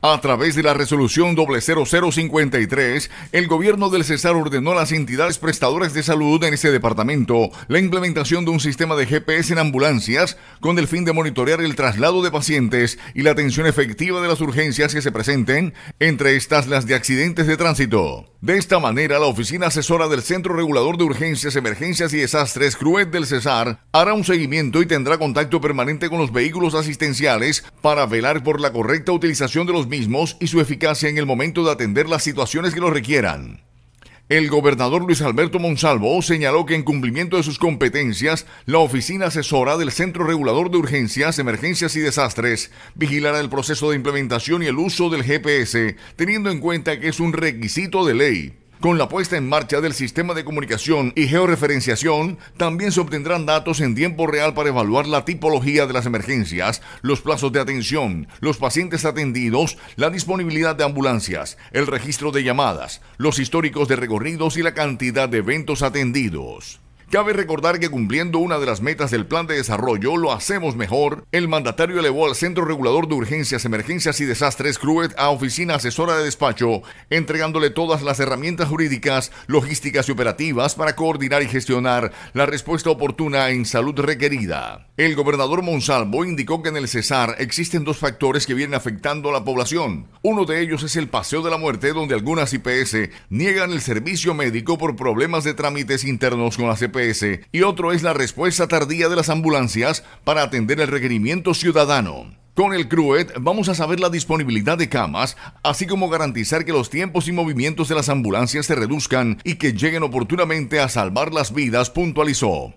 A través de la resolución 0053, el gobierno del Cesar ordenó a las entidades prestadoras de salud en ese departamento la implementación de un sistema de GPS en ambulancias con el fin de monitorear el traslado de pacientes y la atención efectiva de las urgencias que se presenten, entre estas las de accidentes de tránsito. De esta manera, la Oficina Asesora del Centro Regulador de Urgencias, Emergencias y Desastres, CRUET del Cesar, hará un seguimiento y tendrá contacto permanente con los vehículos asistenciales para velar por la correcta utilización de los mismos y su eficacia en el momento de atender las situaciones que los requieran. El gobernador Luis Alberto Monsalvo señaló que en cumplimiento de sus competencias, la oficina asesora del Centro Regulador de Urgencias, Emergencias y Desastres vigilará el proceso de implementación y el uso del GPS, teniendo en cuenta que es un requisito de ley. Con la puesta en marcha del sistema de comunicación y georreferenciación, también se obtendrán datos en tiempo real para evaluar la tipología de las emergencias, los plazos de atención, los pacientes atendidos, la disponibilidad de ambulancias, el registro de llamadas, los históricos de recorridos y la cantidad de eventos atendidos. Cabe recordar que cumpliendo una de las metas del plan de desarrollo, lo hacemos mejor, el mandatario elevó al Centro Regulador de Urgencias, Emergencias y Desastres, CRUET, a oficina asesora de despacho, entregándole todas las herramientas jurídicas, logísticas y operativas para coordinar y gestionar la respuesta oportuna en salud requerida. El gobernador Monsalvo indicó que en el Cesar existen dos factores que vienen afectando a la población. Uno de ellos es el paseo de la muerte, donde algunas IPS niegan el servicio médico por problemas de trámites internos con la CP y otro es la respuesta tardía de las ambulancias para atender el requerimiento ciudadano. Con el CRUET vamos a saber la disponibilidad de camas, así como garantizar que los tiempos y movimientos de las ambulancias se reduzcan y que lleguen oportunamente a salvar las vidas, puntualizó.